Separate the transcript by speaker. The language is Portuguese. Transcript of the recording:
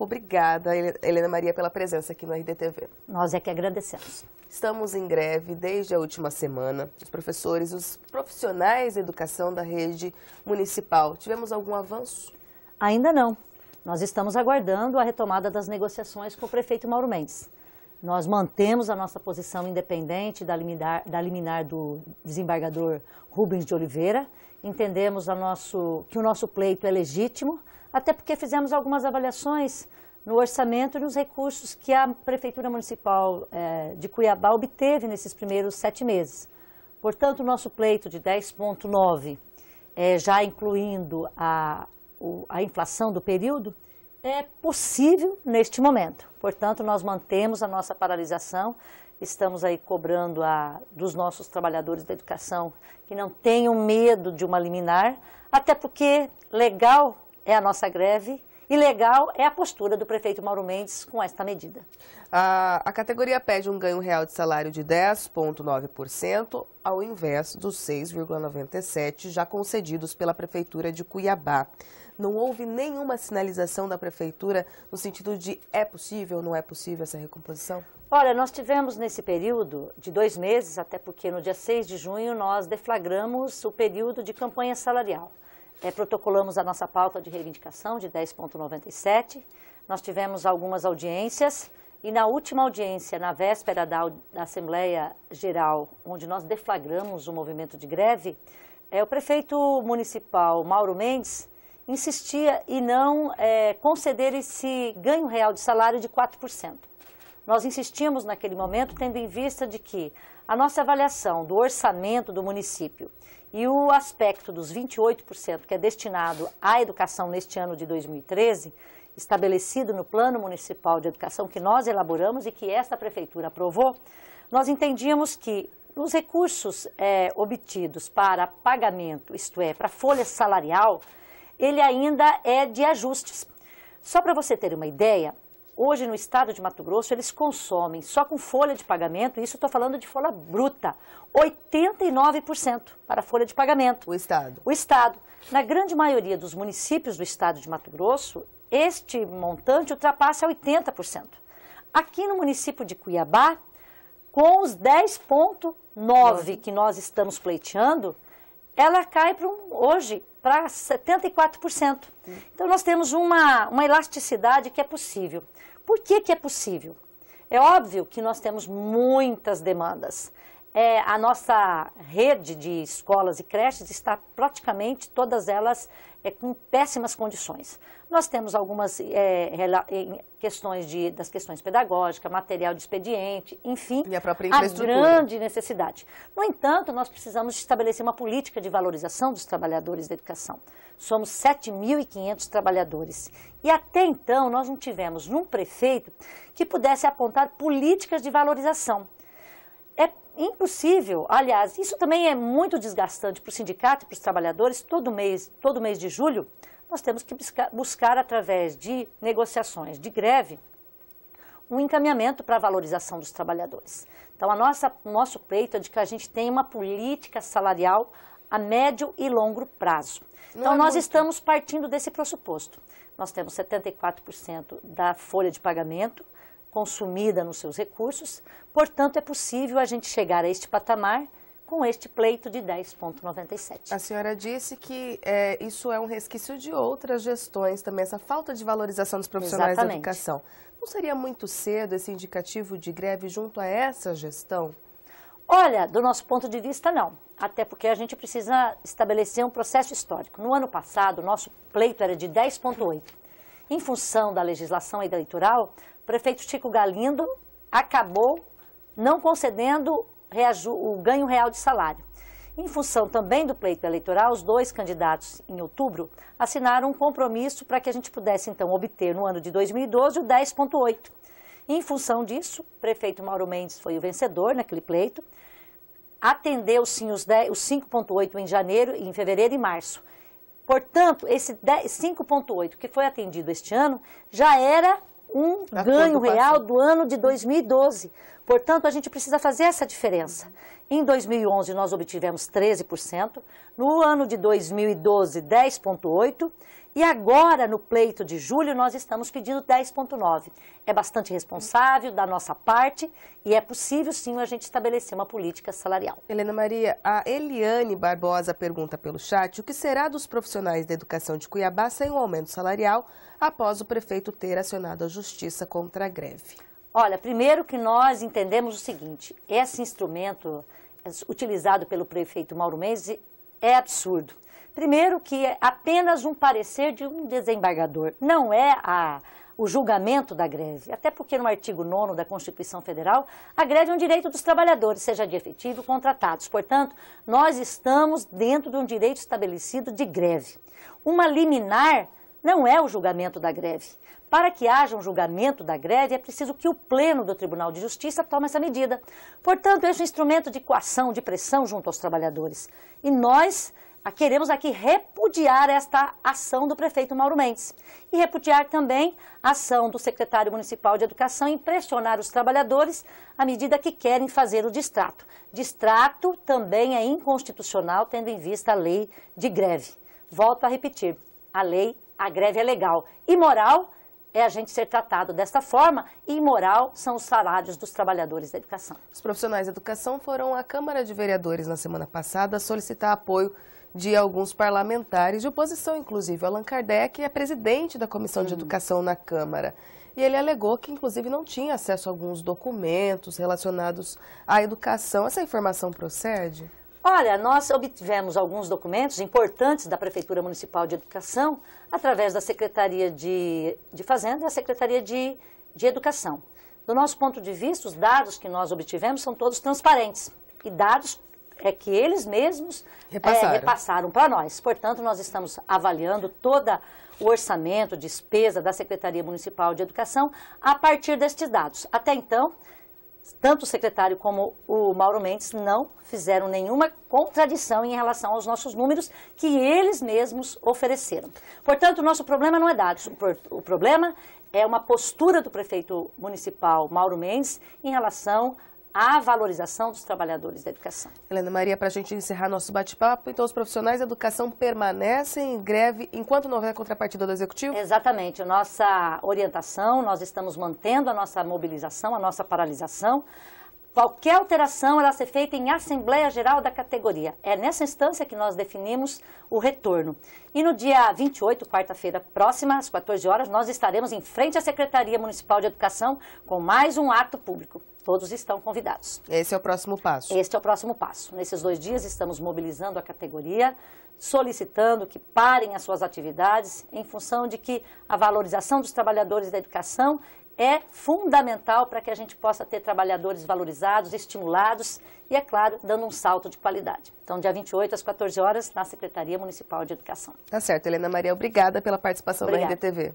Speaker 1: Obrigada, Helena Maria, pela presença aqui no RDTV. Nós é que agradecemos. Estamos em greve desde a última semana. Os professores, os profissionais da educação da rede
Speaker 2: municipal, tivemos algum avanço? Ainda não. Nós estamos aguardando a retomada das negociações com o prefeito Mauro Mendes. Nós mantemos a nossa posição independente da liminar, da liminar do desembargador Rubens de Oliveira. Entendemos nosso, que o nosso pleito é legítimo, até porque fizemos algumas avaliações no orçamento e nos recursos que a Prefeitura Municipal eh, de Cuiabá obteve nesses primeiros sete meses. Portanto, o nosso pleito de 10,9, eh, já incluindo a, o, a inflação do período, é possível neste momento. Portanto, nós mantemos a nossa paralisação, estamos aí cobrando a, dos nossos trabalhadores da educação que não tenham medo de uma liminar, até porque legal é a nossa greve. E legal é a postura do prefeito Mauro Mendes com esta medida. A, a categoria pede um ganho real de salário de
Speaker 1: 10,9%, ao invés dos 6,97% já concedidos pela Prefeitura de Cuiabá. Não houve nenhuma sinalização da Prefeitura no sentido de é possível, ou não é possível essa recomposição?
Speaker 2: Olha, nós tivemos nesse período de dois meses, até porque no dia 6 de junho nós deflagramos o período de campanha salarial é, protocolamos a nossa pauta de reivindicação de 10.97. Nós tivemos algumas audiências e na última audiência, na véspera da, da Assembleia Geral, onde nós deflagramos o movimento de greve, é, o prefeito municipal Mauro Mendes insistia em não é, conceder esse ganho real de salário de 4%. Nós insistimos naquele momento, tendo em vista de que a nossa avaliação do orçamento do município e o aspecto dos 28% que é destinado à educação neste ano de 2013, estabelecido no Plano Municipal de Educação que nós elaboramos e que esta prefeitura aprovou, nós entendíamos que os recursos é, obtidos para pagamento, isto é, para folha salarial, ele ainda é de ajustes. Só para você ter uma ideia, Hoje, no estado de Mato Grosso, eles consomem só com folha de pagamento, isso estou falando de folha bruta, 89% para folha de pagamento. O Estado. O Estado. Na grande maioria dos municípios do estado de Mato Grosso, este montante ultrapassa 80%. Aqui no município de Cuiabá, com os 10,9% que nós estamos pleiteando, ela cai para um, hoje para 74%. Então, nós temos uma, uma elasticidade que é possível. Por que, que é possível? É óbvio que nós temos muitas demandas. É, a nossa rede de escolas e creches está praticamente todas elas é, com péssimas condições. Nós temos algumas é, questões de, das questões pedagógicas, material de expediente, enfim, e a, própria a grande necessidade. No entanto, nós precisamos estabelecer uma política de valorização dos trabalhadores da educação. Somos 7.500 trabalhadores. E até então, nós não tivemos um prefeito que pudesse apontar políticas de valorização impossível. Aliás, isso também é muito desgastante para o sindicato e para os trabalhadores. Todo mês, todo mês de julho, nós temos que buscar, buscar através de negociações de greve, um encaminhamento para a valorização dos trabalhadores. Então, a nossa, nosso peito é de que a gente tenha uma política salarial a médio e longo prazo. então, é nós muito. estamos partindo desse pressuposto. Nós temos 74% da folha de pagamento consumida nos seus recursos, portanto, é possível a gente chegar a este patamar com este pleito de 10,97. A senhora disse que é,
Speaker 1: isso é um resquício de outras gestões também, essa falta de valorização dos profissionais Exatamente. da educação. Não seria muito
Speaker 2: cedo esse indicativo de greve junto a essa gestão? Olha, do nosso ponto de vista, não. Até porque a gente precisa estabelecer um processo histórico. No ano passado, o nosso pleito era de 10,8. Em função da legislação eleitoral, prefeito Chico Galindo acabou não concedendo o ganho real de salário. Em função também do pleito eleitoral, os dois candidatos, em outubro, assinaram um compromisso para que a gente pudesse, então, obter no ano de 2012 o 10,8. Em função disso, o prefeito Mauro Mendes foi o vencedor naquele pleito, atendeu sim os, os 5,8 em janeiro, em fevereiro e março. Portanto, esse 5,8 que foi atendido este ano já era um ganho real do ano de 2012. Portanto, a gente precisa fazer essa diferença. Em 2011, nós obtivemos 13%, no ano de 2012, 10,8%, e agora, no pleito de julho, nós estamos pedindo 10,9. É bastante responsável da nossa parte e é possível, sim, a gente estabelecer uma política salarial.
Speaker 1: Helena Maria, a Eliane Barbosa pergunta pelo chat o que será dos profissionais da educação de Cuiabá sem o um aumento salarial após o prefeito ter acionado
Speaker 2: a justiça contra a greve. Olha, primeiro que nós entendemos o seguinte, esse instrumento utilizado pelo prefeito Mauro Mendes é absurdo. Primeiro que é apenas um parecer de um desembargador, não é a, o julgamento da greve, até porque no artigo 9 da Constituição Federal, a greve é um direito dos trabalhadores, seja de efetivo ou contratados. Portanto, nós estamos dentro de um direito estabelecido de greve. Uma liminar não é o julgamento da greve. Para que haja um julgamento da greve, é preciso que o Pleno do Tribunal de Justiça tome essa medida. Portanto, é um instrumento de coação, de pressão junto aos trabalhadores. E nós ah, queremos aqui repudiar esta ação do prefeito Mauro Mendes e repudiar também a ação do secretário municipal de Educação em pressionar os trabalhadores à medida que querem fazer o distrato. Distrato também é inconstitucional, tendo em vista a lei de greve. Volto a repetir, a lei, a greve é legal. Imoral é a gente ser tratado desta forma e imoral são os salários dos trabalhadores da educação. Os profissionais da
Speaker 1: educação foram à Câmara de Vereadores na semana passada solicitar apoio de alguns parlamentares, de oposição inclusive. O Allan Kardec é presidente da Comissão de uhum. Educação na Câmara. E ele alegou que, inclusive, não tinha acesso a alguns documentos relacionados à educação. Essa informação procede?
Speaker 2: Olha, nós obtivemos alguns documentos importantes da Prefeitura Municipal de Educação através da Secretaria de, de Fazenda e a Secretaria de, de Educação. Do nosso ponto de vista, os dados que nós obtivemos são todos transparentes e dados é que eles mesmos repassaram, é, repassaram para nós. Portanto, nós estamos avaliando todo o orçamento, despesa da Secretaria Municipal de Educação a partir destes dados. Até então, tanto o secretário como o Mauro Mendes não fizeram nenhuma contradição em relação aos nossos números que eles mesmos ofereceram. Portanto, o nosso problema não é dados, o problema é uma postura do prefeito municipal Mauro Mendes em relação a valorização dos trabalhadores da educação.
Speaker 1: Helena Maria, para a gente encerrar nosso bate-papo, então os profissionais da educação
Speaker 2: permanecem em greve enquanto não houver contrapartida do Executivo? Exatamente. Nossa orientação, nós estamos mantendo a nossa mobilização, a nossa paralisação. Qualquer alteração ela ser feita em Assembleia Geral da categoria. É nessa instância que nós definimos o retorno. E no dia 28, quarta-feira próxima, às 14 horas, nós estaremos em frente à Secretaria Municipal de Educação com mais um ato público. Todos estão convidados.
Speaker 1: Esse é o próximo
Speaker 2: passo. Este é o próximo passo. Nesses dois dias estamos mobilizando a categoria, solicitando que parem as suas atividades em função de que a valorização dos trabalhadores da educação é fundamental para que a gente possa ter trabalhadores valorizados, estimulados e, é claro, dando um salto de qualidade. Então, dia 28 às 14 horas, na Secretaria Municipal de Educação.
Speaker 1: Tá certo, Helena Maria, obrigada pela participação obrigada. da RDTV.